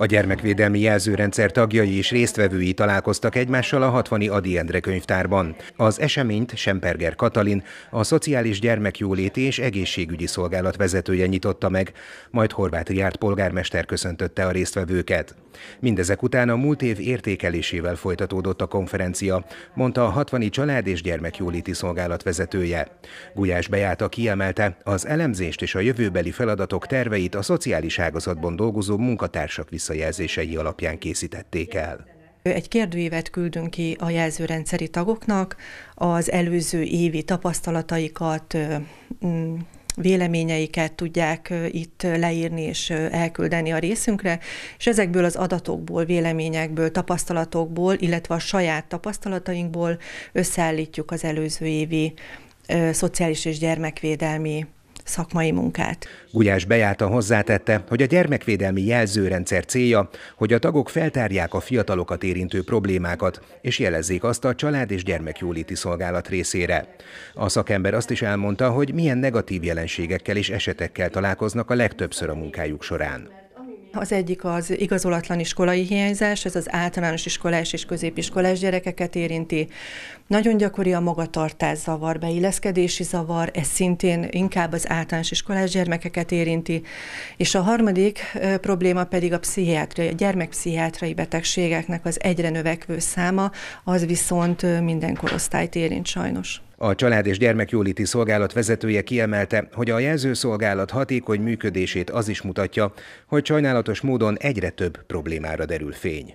A gyermekvédelmi jelzőrendszer tagjai és résztvevői találkoztak egymással a 60 Adi Endre könyvtárban. Az eseményt Semperger Katalin, a Szociális Gyermekjóléti és Egészségügyi Szolgálat vezetője nyitotta meg, majd Horváth Járt polgármester köszöntötte a résztvevőket. Mindezek után a múlt év értékelésével folytatódott a konferencia, mondta a 60 Család és Gyermekjóléti Szolgálat vezetője. Gulyás Bejáta kiemelte, az elemzést és a jövőbeli feladatok terveit a szociális ágazatban dolgozó munkatársak visz visszajelzései alapján készítették el. Egy kérdőívet küldünk ki a jelzőrendszeri tagoknak, az előző évi tapasztalataikat, mm, véleményeiket tudják itt leírni és elküldeni a részünkre, és ezekből az adatokból, véleményekből, tapasztalatokból, illetve a saját tapasztalatainkból összeállítjuk az előző évi szociális és gyermekvédelmi szakmai munkát. Gulyás Bejáta hozzátette, hogy a gyermekvédelmi jelzőrendszer célja, hogy a tagok feltárják a fiatalokat érintő problémákat, és jelezzék azt a család és gyermekjóléti szolgálat részére. A szakember azt is elmondta, hogy milyen negatív jelenségekkel és esetekkel találkoznak a legtöbbször a munkájuk során. Az egyik az igazolatlan iskolai hiányzás, ez az általános iskolás és középiskolás gyerekeket érinti. Nagyon gyakori a magatartászavar, beilleszkedési zavar, ez szintén inkább az általános iskolás gyermekeket érinti. És a harmadik probléma pedig a pszichiátriai, a gyermekpszichiátriai betegségeknek az egyre növekvő száma, az viszont minden korosztályt érint sajnos. A Család és Gyermekjóléti Szolgálat vezetője kiemelte, hogy a jelzőszolgálat hatékony működését az is mutatja, hogy sajnálatos módon egyre több problémára derül fény.